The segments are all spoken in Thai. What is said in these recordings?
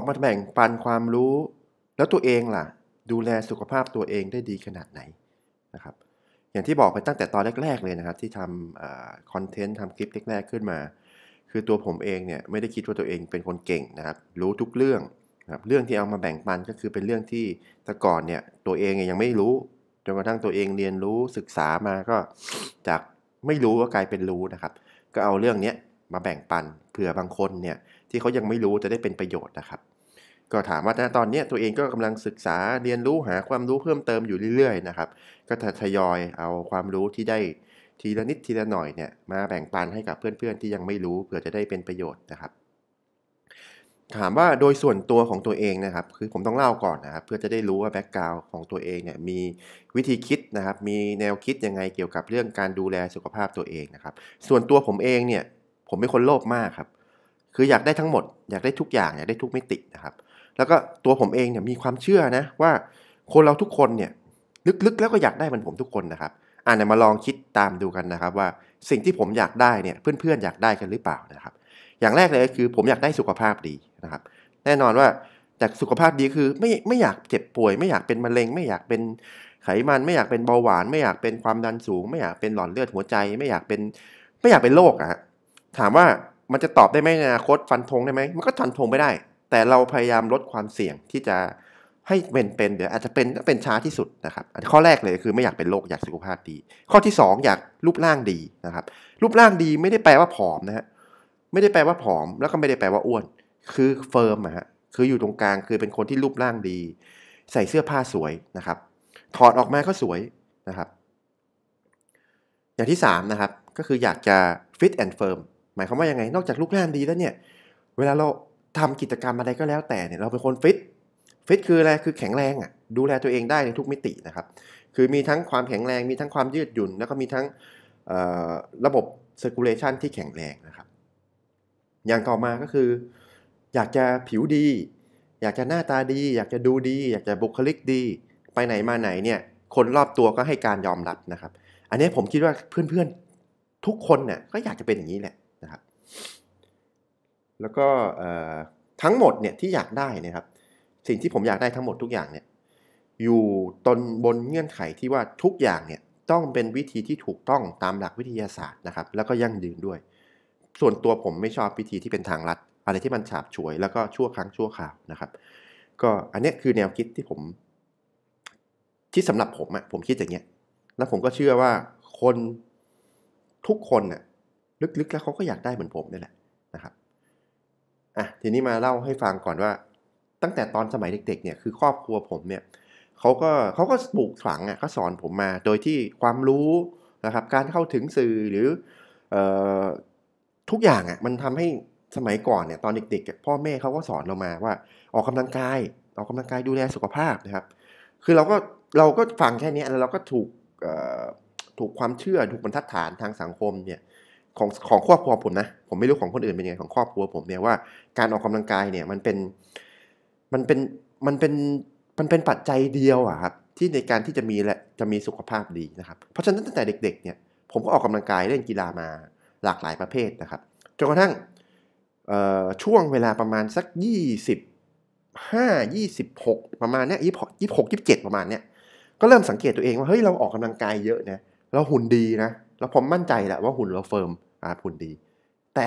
อกมาแบ่งปันความรู้แล้วตัวเองล่ะ ดูแลสุขภาพตัวเองได้ดีขนาดไหนนะครับ อย่างที่บอก ไปตั้งแต่ตอนแรก ๆ เลยนะครับ ที่ทำคอนเทนต์ทำคลิปแรกๆขึ้นมา คือตัวผมเองเนี่ยไม่ได้คิดว่าตัวเองเป็นคนเก่งนะครับ รู้ทุกเรื่องนะครับเรื่องที่เอามาแบ่งปันก็คือเป็นเรื่องที่แต่ก่อนเนี่ยตัวเองยังไม่รู้จนกระทั่งตัวเองเรียนรู้ศึกษามาก็จากไม่รู้ก็กลายเป็นรู้นะครับ ก็เอาเรื่องนี้มาแบ่งปันเผื่อบางคนเนี่ยที่เขายังไม่รู้จะได้เป็นประโยชน์นะครับ ก็ถามว่าตอนนี้ตัวเองก็กำลังศึกษาเรียนรู้หาความรู้เพิ่มเติมอยู่เรื่อยๆนะครับ ก็จะทยอยเอาความรู้ที่ได้ทีละนิดทีละหน่อยเนี่ยมาแบ่งปันให้กับเพื่อนๆ ที่ยังไม่รู้เผื่อจะได้เป็นประโยชน์นะครับ ถามว่าโดยส่วนตัวของตัวเองนะครับ คือผมต้องเล่าก่อนนะครับเพื่อจะได้รู้ว่าแบ็กกราวของตัวเองเนี่ยมีวิธีคิดนะครับมีแนวคิดยังไงเกี่ยวกับเรื่องการดูแลสุขภาพตัวเองนะครับ ส่วนตัวผมเองเนี่ยผมเป็นคนโลภมากครับคืออยากได้ทั้งหมด อยากได้ทุกอย่าง อยากได้ทุกมิตินะครับ แล้วก็ตัวผมเองเนี่ยมีความเชื่อนะ ว่าคนเราทุกคนเนี่ยลึกๆ แล้วก็อยากได้มันผมทุกคนนะครับ อ่านมาลองคิดตามดูกันนะครับ ว่าสิ่งที่ผมอยากได้เนี่ยเพื่อนๆอยากได้กันหรือเปล่านะครับ อย่างแรกเลยก็คือผมอยากได้สุขภาพดีนะครับ แน่นอนว่าแต่สุขภาพดีคือไม่ไม่อยากเจ็บป่วยไม่อยากเป็นมะเร็ง ไม่อยากเป็นไขมันไม่อยากเป็นเบาหวาน ไม่อยากเป็นความดันสูง ไม่อยากเป็นหลอดเลือดหัวใจ ไม่อยากเป็นไม่อยากเป็นโรคอะถามว่ามันจะตอบได้ไหมนอนาคตฟันธงได้ไหมมันก็ฟันธงไม่ได้ แต่เราพยายามลดความเสี่ยงที่จะให้เป็นเป็นเดี๋ยวอาจจะเป็นเป็นช้าที่สุดนะครับข้อแรกเลยคือไม่อยากเป็นโรคอยากสุขภาพดี ข้อที่ 2 อยากรูปร่างดีนะครับ รูปร่างดีไม่ได้แปลว่าผอมนะฮะไม่ได้แปลว่าผอม แล้วก็ไม่ได้แปลว่าอ้วน คือเฟิร์มอะฮะคืออยู่ตรงกลางคือเป็นคนที่รูปร่างดี ใส่เสื้อผ้าสวยนะครับ ถอดออกมาก็สวยนะครับ อย่างที่3นะครับก็คืออยากจะฟิตแอนด์เฟิร์มมายความว่ายังไงนอกจากลูกแน้ดีแล้วเนี่ย เวลาเราทำกิจกรรมอะไรก็แล้วแต่เนี่ย เราเป็นคนฟิต ฟิตคืออะไร คือแข็งแรงอะ่ะ ดูแลตัวเองได้ในทุกมิตินะครับ คือมีทั้งความแข็งแรง มีทั้งความยืดหยุ่น แล้วก็มีทั้งระบบเซอร์คูลเลชันที่แข็งแรงนะครับ อย่างต่อมาก็คือ อยากจะผิวดี อยากจะหน้าตาดี อยากจะดูดี อยากจะบุคลิกดี ไปไหนมาไหนเนี่ย คนรอบตัวก็ให้การยอมรับนะครับ อันนี้ผมคิดว่าเพื่อนๆทุกคนเนี่ย ก็อยากจะเป็นอย่างนี้แหละแล้วก็ทั้งหมดเนี่ยที่อยากได้นะครับ สิ่งที่ผมอยากได้ทั้งหมดทุกอย่างเนี่ยอยู่ตนบนเงื่อนไขที่ว่าทุกอย่างเนี่ยต้องเป็นวิธีที่ถูกต้องตามหลักวิทยาศาสตร์นะครับ แล้วก็ยั่งยืนด้วย ส่วนตัวผมไม่ชอบวิธีที่เป็นทางลัดอะไรที่มันฉาบฉวย แล้วก็ชั่วครั้งชั่วคราวนะครับก็อันนี้คือแนวคิดที่ผมที่สำหรับผมอะผมคิดอย่างเงี้ยแล้วผมก็เชื่อว่าคนทุกคนน่ยลึกๆแล้วเขาก็อยากได้เหมือนผมนี่แหละนะครับอ่ะทีนี้มาเล่าให้ฟังก่อนว่าตั้งแต่ตอนสมัยเด็กๆเนี่ยคือครอบครัวผมเนี่ยเขาก็เขาก็ปลูกฝังอ่ะเขาสอนผมมาโดยที่ความรู้นะครับการเข้าถึงสื่อหรือออทุกอย่างอ่ะมันทำให้สมัยก่อนเนี่ยตอนเด็กๆ พ่อแม่เขาก็สอนเรามาว่า ออกกำลังกาย ออกกำลังกายดูแลสุขภาพนะครับ คือเราก็เราก็ฟังแค่นี้ แล้วเราก็ถูกถูกความเชื่อ ถูกบรรทัดฐานทางสังคมเนี่ยของของครอบครัวผมนะ ผมไม่รู้ของคนอื่นเป็นยังไงของครอบครัวผมเนี่ยว่าการออกกำลังกายเนี่ยมันเป็นมันเป็นมันเป็นมันเป็นปัจจัยเดียวอะครับที่ในการที่จะมีและจะมีสุขภาพดีนะครับเพราะฉะนั้นตั้งแต่เด็ก ๆเนี่ยผมก็ออกกำลังกายเล่นกีฬามาหลากหลายประเภทนะครับจนกระทั่งช่วงเวลาประมาณสัก25 26 ประมาณเนี้ย26 27 ประมาณเนี้ยก็เริ่มสังเกตตัวเองว่าเฮ้ยเราออกกำลังกายเยอะนะเราหุ่นดีนะแล้วผมมั่นใจแหละว่าหุ่นเราเฟิร์มอาหุ่นดี แต่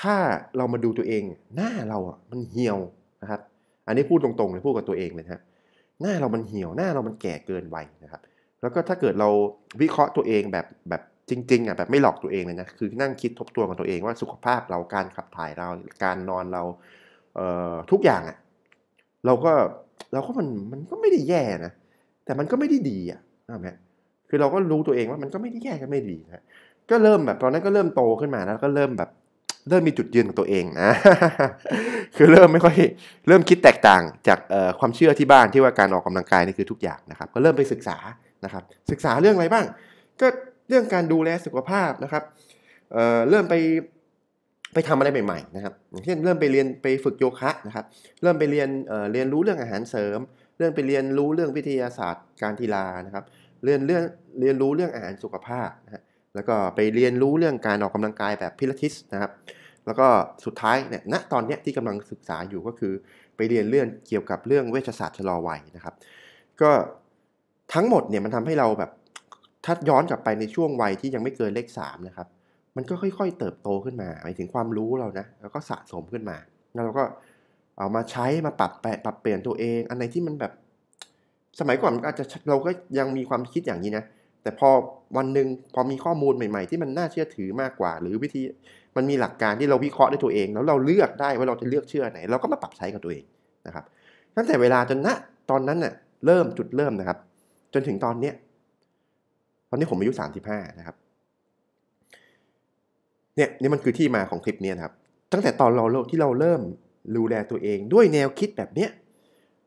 ถ้าเรามาดูตัวเอง หน้าเราอ่ะมันเหี่ยวนะครับอันนี้พูดตรงๆเลยพูดกับตัวเองเลยฮะหน้าเรามันเหี่ยวหน้าเรามันแก่เกินวัยนะครับ แล้วก็ถ้าเกิดเราวิเคราะห์ตัวเองแบบแบบจริงๆอ่ะแบบไม่หลอกตัวเองเลยนะคือนั่งคิดทบทวนกับตัวเองว่าสุขภาพเราการขับถ่ายเราการนอนเราเอ่อทุกอย่างอ่ะเราก็เราก็มันมันก็ไม่ได้แย่นะแต่มันก็ไม่ได้ดีอ่ะนะครับคือเราก็รู้ตัวเองว่ามันก็ไม่ได้แย่ก็ไม่ดีนะก็เริ่มแบบตอนนั้นก็เริ่มโตขึ้นมาแล้วก็เริ่มแบบเริ่มมีจุดยืนของตัวเองนะ คือเริ่มไม่ค่อยเริ่มคิดแตกต่างจากความเชื่อที่บ้านที่ว่าการออกกำลังกายนี่คือทุกอย่างนะครับ ก็เริ่มไปศึกษานะครับ ศึกษาเรื่องอะไรบ้าง ก็เรื่องการดูแลสุขภาพนะครับเเริ่มไปไปทำอะไรใหม่ๆ นะครับ อย่างเช่นเริ่มไปเรียนไปฝึกโยคะนะครับ เริ่มไปเรียนเรียนรู้เรื่องอาหารเสริมเรื่องไปเรียนรู้เรื่องวิทยาศาสตร์ การกีฬานะครับเรียนเรื่องเรียนรู้เรื่องอาหารสุขภาพนะฮะ แล้วก็ไปเรียนรู้เรื่องการออกกำลังกายแบบพิลาทิสนะครับ แล้วก็สุดท้ายเนี่ย ณ ตอนนี้ที่กำลังศึกษาอยู่ก็คือไปเรียนเรื่องเกี่ยวกับเรื่องเวชศาสตร์ชะลอวัยนะครับ ก็ทั้งหมดเนี่ยมันทำให้เราแบบถ้าย้อนกลับไปในช่วงวัยที่ยังไม่เกินเลข3นะครับ มันก็ค่อยๆ เติบโตขึ้นมาหมายถึงความรู้เรานะ แล้วก็สะสมขึ้นมา แล้วเราก็เอามาใช้มาปรับแปลปรับเปลี่ยนตัวเองอันไหนที่มันแบบสมัยก่อนอาจจะเราก็ยังมีความคิดอย่างนี้นะ แต่พอวันหนึ่งพอมีข้อมูลใหม่ๆ ที่มันน่าเชื่อถือมากกว่า หรือวิธีมันมีหลักการที่เราวิเคราะห์ด้วยตัวเองแล้วเราเลือกได้ว่าเราจะเลือกเชื่อไหนเราก็มาปรับใช้กับตัวเองนะครับ ตั้งแต่เวลาจนณตอนนั้นน่ะเริ่มจุดเริ่มนะครับ จนถึงตอนเนี้ย ตอนนี้ผมอายุสสามิบห้านะครับ เนี่ยนี่มันคือที่มาของคลิปนี้นะครับ ตั้งแต่ตอนเราที่เราเริ่มดูแลตัวเอง ด้วยแนวคิดแบบเนี้ย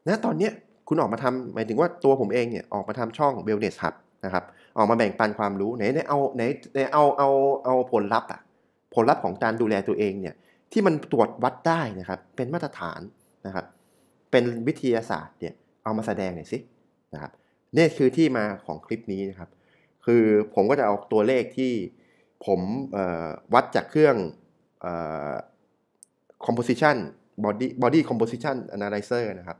นะ ตอนเนี้ยคุณออกมาทำหมายถึงว่าตัวผมเองเนี่ย ออกมาทำช่อง Wellness Hub นะครับออกมาแบ่งปันความรู้ไหนไหนเอาไหนไหนเอาเอาเอาผลลัพธ์อะผลลัพธ์ของการดูแลตัวเองเนี่ยที่มันตรวจวัดได้นะครับ เป็นมาตรฐานนะครับเป็นวิทยาศาสตร์เนี่ยเอามาแสดงหน่อยสินะครับนี่คือที่มาของคลิปนี้นะครับ คือผมก็จะเอาตัวเลขที่ผมวัดจากเครื่อง composition body body composition analyzer นะครับ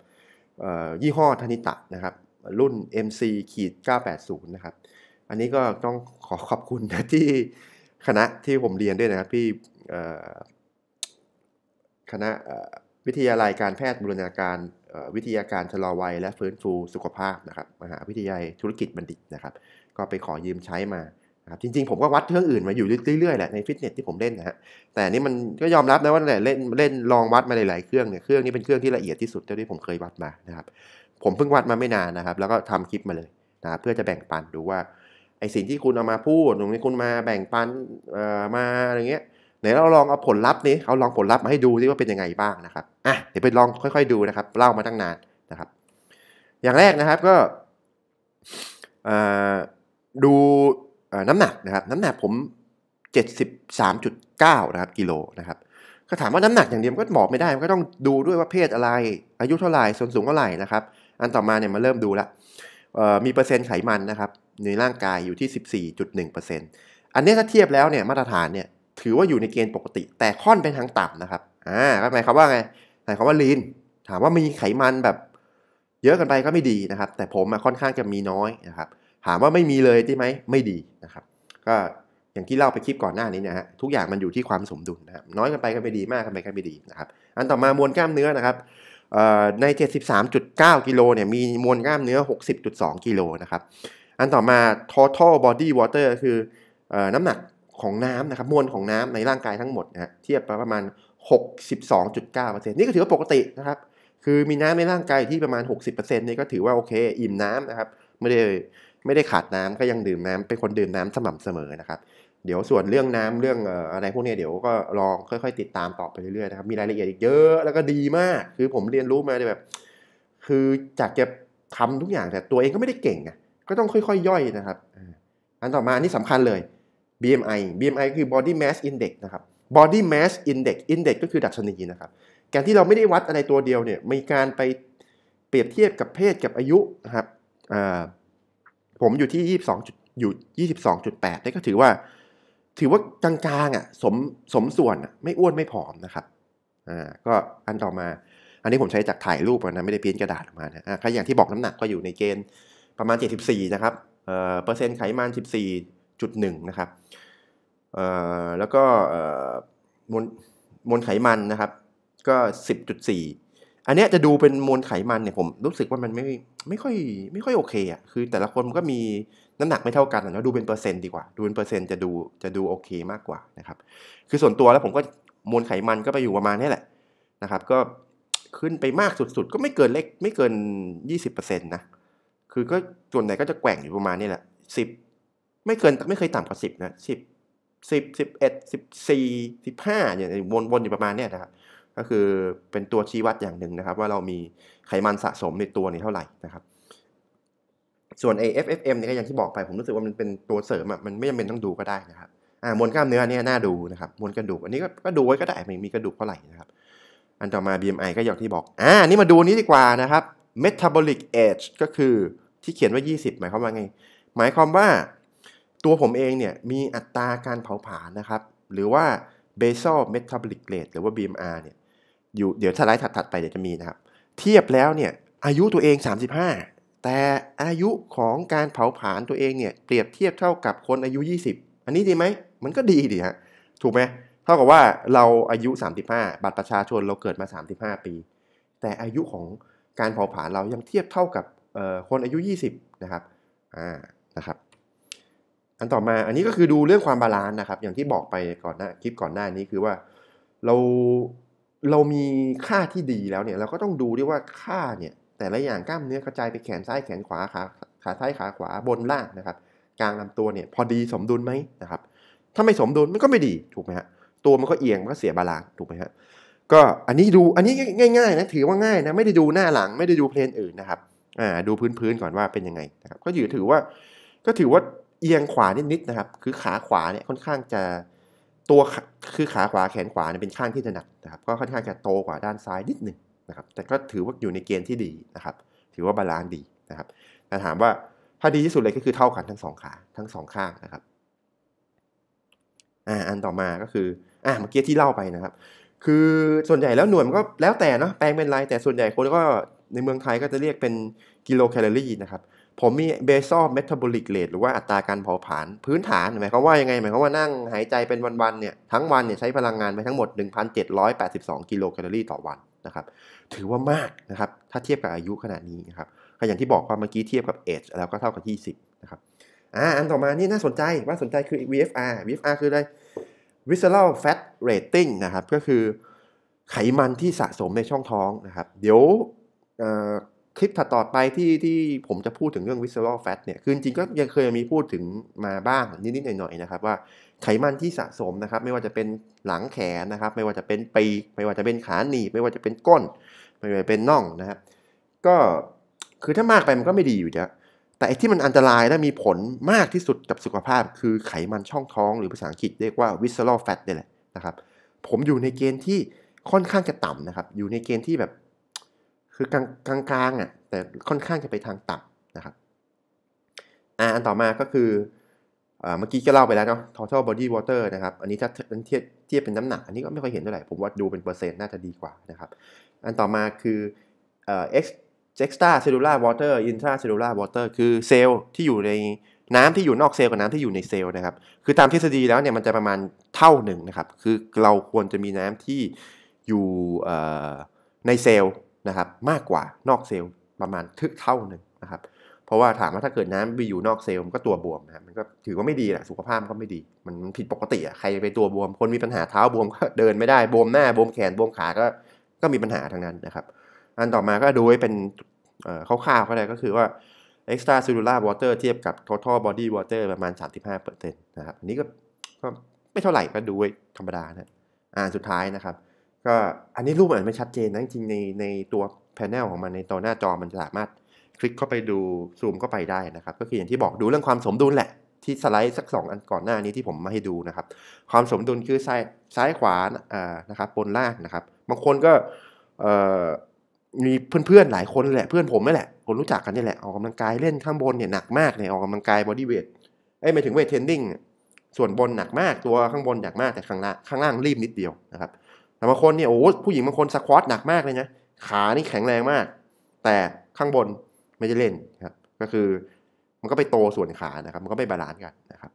ยี่ห้อธนิตะนะครับรุ่น MC ขีด980นะครับอันนี้ก็ต้องขอขอบคุณนะที่คณะที่ผมเรียนด้วยนะครับที่คณะวิทยาลัยการแพทย์บูรณาการวิทยาการชะลอวัยและฟื้นฟูสุขภาพนะครับมหาวิทยาลัยธุรกิจบัณฑิตนะครับก็ไปขอยืมใช้มาครับจริงๆ ผมก็วัดเครื่องอื่นมาอยู่เรื่อยๆแหละในฟิตเนสที่ผมเล่นนะฮะแต่นี่มันก็ยอมรับนะว่าเล่นเล่นลองวัดมาหลายๆเครื่องเนี่ยเครื่องนี้เป็นเครื่องที่ละเอียดที่สุดเท่าที่ผมเคยวัดมานะครับ ผมเพิ่งวัดมาไม่นานนะครับ แล้วก็ทำคลิปมาเลยนะเพื่อจะแบ่งปันดูว่าไอสิ่งที่คุณเอามาพูดตรงนี้คุณมาแบ่งปันเอ่อมาอะไรเงี้ยไหนเราลองเอาผลลัพธ์นี้เอาลองผลลัพธ์มาให้ดูดิว่าเป็นยังไงบ้างนะครับอ่ะเดี๋ยวไปลองค่อย ๆดูนะครับเล่ามาตั้งนานนะครับ อย่างแรกนะครับก็ดูน้ำหนักนะครับ น้ำหนักผม 73.9นะครับกิโลนะครับก็ถามว่าน้ำหนักอย่างเดียวก็บอกไม่ได้ ก็ต้องดูด้วยว่าเพศอะไรอายุเท่าไหร่ส่วนสูงเท่าไหร่นะครับ อันต่อมาเนี่ยมาเริ่มดูละมีเปอร์เซ็นต์ไขมันนะครับในร่างกายอยู่ที่ 14.1%อันนี้ถ้าเทียบแล้วเนี่ยมาตรฐานเนี่ยถือว่าอยู่ในเกณฑ์ปกติ แต่ค่อนเป็นทางต่ำนะครับอ่าหมายความว่าไงหมายความว่าลีน ถามว่ามีไขมันแบบ เยอะกันไปก็ไม่ดีนะครับ แต่ผมค่อนข้างจะมีน้อยนะครับถามว่าไม่มีเลยได้ไหม ไม่ดีนะครับ ก็อย่างที่เล่าไปคลิปก่อนหน้านี้นะฮะ ทุกอย่างมันอยู่ที่ความสมดุลนะครับน้อยกันไปก็ไม่ดี มากกันไปก็ไม่ดีนะครับ อันต่อมามวลกล้ามเนื้อนะครับ ใน 73.9 กิโลเนี่ย มีมวลกล้ามเนื้อ 60.2 กิโลนะครับ อันต่อมา total body water คือน้ำหนักของน้ำนะครับมวลของน้ำในร่างกายทั้งหมดนะฮะ เทียบไประมาณ 62.9%นี่ก็ถือว่าปกตินะครับ คือมีน้ำในร่างกายที่ประมาณ 60%นี่ก็ถือว่าโอเคอิ่มน้ำนะครับไม่ได้ไม่ได้ขาดน้ำก็ยังดื่มน้ำเป็นคนดื่มน้ำสม่ำเสมอนะครับ เดี๋ยวส่วนเรื่องน้ำเรื่องอะไรพวกนี้เดี๋ยวก็ลองค่อยๆติดตามต่อไปเรื่อยๆนะครับ มีรายละเอียดอีกเยอะ แล้วก็ดีมาก คือผมเรียนรู้มาแบบ คือจากจะทำทุกอย่างแต่ตัวเองก็ไม่ได้เก่งอะก็ต้องค่อยๆย่อยนะครับ อันต่อมาอันนี้สำคัญเลย BMI BMI คือ body mass index นะครับ body mass index index ก็คือดัชนีนะครับการที่เราไม่ได้วัดอะไรตัวเดียวเนี่ย มีการไปเปรียบเทียบกับเพศกับอายุนะครับผมอยู่ที่ยี่สิบสองจุดอยู่ยี่สิบสองจุดแปดนี่ก็ถือว่า ถือว่ากลางๆอ่ะสมสมส่วนอ่ะไม่อ้วนไม่ผอมนะครับอ่าก็อันต่อมา อันนี้ผมใช้จากถ่ายรูปนะไม่ได้พิมพ์กระดาษออกมานะอ่ากอย่างที่บอกน้ำหนักก็อยู่ในเกณฑ์ประมาณ 74 นะครับ เอ่อ เปอร์เซ็นต์ไขมัน 14.1 นะครับ เอ่อ แล้วก็เอ่อมวลมวลไขมันนะครับ ก็ 10.4อันนี้จะดูเป็นมวลไขมันเนี่ยผมรู้สึกว่ามันไม่ไม่ค่อยไม่ค่อยโอเคอ่ะคือแต่ละคนมันก็มีน้ำหนักไม่เท่ากันนะดูเป็นเปอร์เซ็นต์ดีกว่าดูเป็นเปอร์เซ็นต์จะดูจะดูโอเคมากกว่านะครับ คือส่วนตัวแล้วผมก็มวลไขมันก็ไปอยู่ประมาณนี้แหละนะครับ ก็ขึ้นไปมากสุด ๆ ก็ไม่เกินเล็กไม่เกิน 20%นะคือก็ส่วนไหนก็จะแกว่งอยู่ประมาณนี้แหละ 10 ไม่เกินไม่เคยต่ำกว่า10นะ10 10 11 14 15เนี่ยวนวนอยู่ประมาณนี้นะครับก็คือเป็นตัวชี้วัดอย่างหนึ่งนะครับ ว่าเรามีไขมันสะสมในตัวนี้เท่าไหร่นะครับ ส่วน AFFM เนี่ยก็อย่างที่บอกไป ผมรู้สึกว่ามันเป็นตัวเสริมอ่ะมันไม่จำเป็นต้องดูก็ได้นะครับอ่ามวลกล้ามเนื้อเนี่ยน่าดูนะครับมวลกระดูกอันนี้ก็ดูไว้ก็ได้ไม่มีกระดูกเท่าไหร่นะครับ อันต่อมา BMI ก็อย่างที่บอก อ่า นี่มาดูนี้ดีกว่านะครับ metabolic age ก็คือที่เขียนว่า 20 หมายความว่าไง หมายความว่าตัวผมเองเนี่ยมีอัตราการเผาผลาญนะครับ หรือว่า basal metabolic rate หรือว่า BMR เนี่ยอยู่เดี๋ยวสไลด์ถัดๆไปเดี๋ยวจะมีนะครับ เทียบแล้วเนี่ยอายุตัวเอง 35 แต่อายุของการเผาผลาญตัวเองเนี่ยเปรียบเทียบเท่ากับคนอายุ 20 อันนี้ดีไหมมันก็ดีดีฮะถูกไหมเท่ากับว่าเราอายุ 35 บัตรประชาชนเราเกิดมา 35 ปี แต่อายุของการเผาผลาญเรายังเทียบเท่ากับคนอายุ 20นะครับอ่านะครับอันต่อมาอันนี้ก็คือดูเรื่องความบาลานซ์นะครับ อย่างที่บอกไปก่อนหน้าคลิปก่อนหน้านี้คือว่าเราเรามีค่าที่ดีแล้วเนี่ยเราก็ต้องดูด้วยว่าค่าเนี่ย แต่ละอย่างกล้ามเนื้อกระจายไปแขนซ้ายแขนขวา ขาขาซ้ายขาขวาบนล่างนะครับกลางลำตัวเนี่ยพอดีสมดุลไหมนะครับ ถ้าไม่สมดุลมันก็ไม่ดีถูกไหมฮะตัวมันก็เอียงมันก็เสียบาลานซ์ถูกไหมฮะก็อันนี้ดูอันนี้ง่ายๆนะ ถือว่าง่ายนะไม่ได้ดูหน้าหลังไม่ได้ดูเพลนอื่นนะครับอ่าดูพื้นๆก่อนว่าเป็นยังไงนะครับ ก็อยู่ถือว่า ก็ถือว่าเอียงขวานิดๆนะครับ คือขาขวาเนี่ยค่อนข้างจะตัวคือขาขวาแขนขวาเนี่ยเป็นข้างที่ถนัดนะครับ ก็ค่อนข้างจะโตกว่าด้านซ้ายนิดหนึ่งนะครับแต่ก็ถือว่าอยู่ในเกณฑ์ที่ดีนะครับ ถือว่าบาลานซ์ดีนะครับแต่ถามว่าถ้าดีที่สุดเลยก็คือเท่ากันทั้งสองขาทั้งสองข้างนะครับอ่าอันต่อมาก็คืออ่าเมื่อกี้ที่เล่าไปนะครับ คือส่วนใหญ่แล้วหน่วยมันก็แล้วแต่เนาะแปลงเป็นไรแต่ส่วนใหญ่คนก็ในเมืองไทยก็จะเรียกเป็นกิโลแคลอรี่นะครับผมมีเบซอลเมตาบอลิกเรทหรือว่าอัตราการเผาผลาญพื้นฐานหมายความว่ายังไงหมายความว่านั่งหายใจเป็นวันๆเนี่ยทั้งวันเนี่ยใช้พลังงานไปทั้งหมด 1,782 กิโลแคลอรี่ต่อวันนะครับถือว่ามากนะครับถ้าเทียบกับอายุขนาดนี้นะครับก็อย่างที่บอกว่าเมื่อกี้เทียบกับเอชแล้วก็เท่ากับ20นะครับอ่าอันต่อมานี่น่าสนใจว่าสนใจคือ VFR VFR คืออะไร visceral fat rating นะครับก็คือไขมันที่สะสมในช่องท้องนะครับเดี๋ยวคลิปถัดต่อไปที่ที่ผมจะพูดถึงเรื่อง visceral fat เนี่ยคือจริงก็ยังเคยมีพูดถึงมาบ้างนิดๆหน่อยๆนะครับว่าไขมันที่สะสมนะครับไม่ว่าจะเป็นหลังแขนนะครับไม่ว่าจะเป็นปีกไม่ว่าจะเป็นขาหนีบไม่ว่าจะเป็นก้นไม่ว่าจะเป็นน่องนะครับก็คือถ้ามากไปมันก็ไม่ดีอยู่แล้วแต่ที่มันอันตรายและมีผลมากที่สุดกับสุขภาพ คือไขมันช่องท้องหรือภาษาอังกฤษเรียกว่า visceral fat นี่แหละนะครับ ผมอยู่ในเกณฑ์ที่ค่อนข้างจะต่ำนะครับอยู่ในเกณฑ์ที่แบบคือกลางกลางกลางอ่ะแต่ค่อนข้างจะไปทางต่ำนะครับอ่าอันต่อมาก็คือเมื่อกี้ก็เล่าไปแล้วเนาะ total body water นะครับอันนี้ถ้าเทียบเทียบเป็นน้ำหนักอันนี้ก็ไม่ค่อยเห็นเท่าไหร่ ผมว่าดูเป็นเปอร์เซ็นต์น่าจะดีกว่านะครับอันต่อมาคือเอ่อ extra cellular water intra cellular water คือเซลล์ที่อยู่ในน้ำที่อยู่นอกเซลล์กับน้ำที่อยู่ในเซลล์นะครับคือตามทฤษฎีแล้วเนี่ยมันจะประมาณเท่าหนึ่งนะครับคือเราควรจะมีน้ำที่อยู่ในเซลล์นะครับมากกว่านอกเซลล์ประมาณทึกเท่าหนึ่งนะครับ เพราะว่าถามว่าถ้าเกิดน้ำไปอยู่นอกเซลล์มันก็ตัวบวมนะมันก็ถือว่าไม่ดีแหละสุขภาพก็ไม่ดี มันผิดปกติอะใครไปตัวบวม คนมีปัญหาเท้าบวมก็เดินไม่ได้บวมหน้า บวมแขนบวมขา ก็ก็มีปัญหาทางนั้นนะครับ อันต่อมาก็ดูให้เป็นคร่าวๆก็ได้ก็คือว่า extra cellular water เทียบกับ total body water ประมาณ35%นะครับอันนี้ก็ก็ไม่เท่าไหร่ก็ดูธรรมดานะอ่าสุดท้ายนะครับก็อันนี้รูปอาจจะไม่ชัดเจนนะจริงในในตัวแผนของมัน ในตัวหน้าจอมันสามารถคลิกเข้าไปดูซูมเข้าไปได้นะครับก็คืออย่างที่บอกดูเรื่องความสมดุลแหละที่สไลด์สัก 2 อันก่อนหน้านี้ที่ผมมาให้ดูนะครับความสมดุลคือซ้ายซ้ายขวานะนะครับบนล่างนะครับบางคนก็มีเพื่อนๆหลายคนแหละเพื่อนผมนี่แหละคนรู้จักกันนี่แหละออกกำลังกายเล่นข้างบนเนี่ยหนักมากเนี่ยออกกำลังกายบอดี้เวทไอ้ไม่ถึงเวทเทรนนิ่งส่วนบนหนักมากตัวข้างบนหนักมากแต่ข้างล่างข้างล่างรีบนิดเดียวนะครับแต่บางคนเนี่ยโอ้ผู้หญิงบางคนสควอตหนักมากเลยนะขานี่แข็งแรงมากแต่ข้างบนไม่ได้เล่นครับ ก็คือมันก็ไปโตส่วนขานะครับ มันก็ไม่บาลานซ์กันนะครับ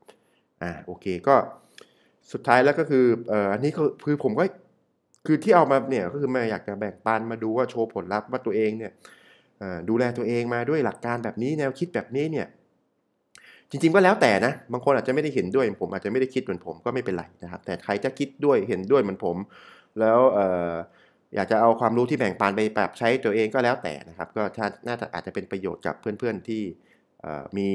อ่าโอเคก็สุดท้ายแล้วก็คือเอ่ออันนี้ก็คือผมก็คือที่เอามาเนี่ยก็คือมาอยากจะแบ่งปันมาดูว่าโชว์ผลลัพธ์ว่าตัวเองเนี่ยดูแลตัวเองมาด้วยหลักการแบบนี้ แนวคิดแบบนี้เนี่ย จริง ๆก็แล้วแต่นะบางคนอาจจะไม่ได้เห็นด้วยผมอาจจะไม่ได้คิดเหมือนผมก็ไม่เป็นไรนะครับ แต่ใครจะคิดด้วยเห็นด้วยเหมือนผมแล้วอยากจะเอาความรู้ที่แบ่งปันไปปรับใช้ตัวเองก็แล้วแต่นะครับ ก็น่าจะอาจจะเป็นประโยชน์กับเพื่อนๆที่มี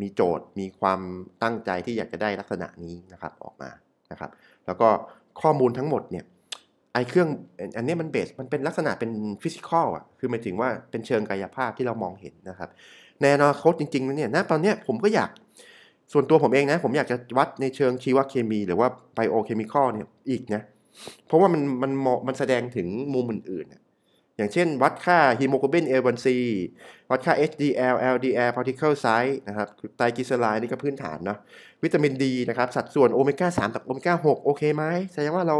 มีโจทย์มีความตั้งใจที่อยากจะได้ลักษณะนี้นะครับออกมานะครับ แล้วก็ข้อมูลทั้งหมดเนี่ยไอเครื่องอันนี้มันเบสมันเป็นลักษณะเป็นฟิสิกอลอ่ะคือหมายถึงว่าเป็นเชิงกายภาพที่เรามองเห็นนะครับในอนาคตจริงๆนะเนี่ยนะตอนนี้ผมก็อยากส่วนตัวผมเองนะผมอยากจะวัดในเชิงชีวเคมี หรือว่าไบโอเคมีคอลเนี่ยอีกนะเพราะว่ามันมันเหมาะมันแสดงถึงมุมอื่นๆ อย่างเช่นวัดค่าฮีโมโกลบิน A1C วัดค่า HDL LDL particle size นะครับไตรกลีเซอไรด์นี่ก็พื้นฐานเนาะวิตามินดีนะครับสัดส่วนโอเมก้า3กับโอเมก้า 6 โอเคไหมแสดงว่าเรา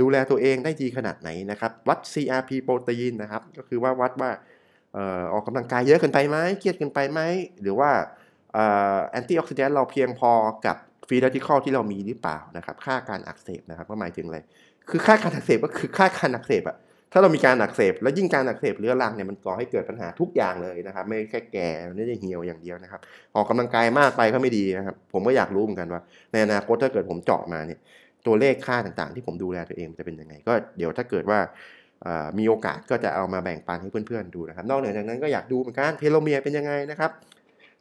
ดูแลตัวเองได้ดีขนาดไหนนะครับวัด CRP โปรตีนนะครับก็คือว่าวัดว่าออกกำลังกายเยอะเกินไปไหมเครียดเกินไปไหมหรือว่าแอนตี้ออกซิแดนต์เราเพียงพอกับฟีดที่ข้อที่เรามีหรือเปล่านะครับ ค่าการอักเสบนะครับก็หมายถึงอะไรคือค่าการอักเสบก็คือค่าการอักเสบอะถ้าเรามีการอักเสบแล้วยิ่งการอักเสบเรื้อรังเนี่ยมันก่อให้เกิดปัญหาทุกอย่างเลยนะครับ ไม่แค่แก่ไม่ได้เหี่ยวอย่างเดียวนะครับ ออกกำลังกายมากไปก็ไม่ดีนะครับผมก็อยากรู้เหมือนกันว่าในอนาคตถ้าเกิดผมเจาะมาเนี่ยตัวเลขค่าต่างๆ ที่ผมดูแลตัวเองจะเป็นยังไง ก็เดี๋ยวถ้าเกิดว่ามีโอกาสก็จะเอามาแบ่งปันให้เพื่อนๆดูนะครับ นอกเหนือจากนั้นก็อยากดูเหมือนกันเทโลเมียเป็นยังไงนะครับ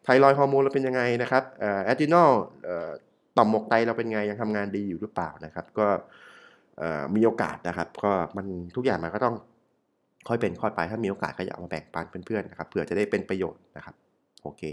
ไทรอยฮอร์โมนเราเป็นยังไงนะครับแอดรีนอลต่อมหมวกไตเราเป็นไง ยังทำงานดีอยู่หรือเปล่านะครับ ก็มีโอกาสนะครับก็มันทุกอย่างมันก็ต้องค่อยเป็นค่อยไป ถ้ามีโอกาสก็อยากมาแบ่งปันเพื่อนๆนะครับเผื่อจะได้เป็นประโยชน์นะครับโอเค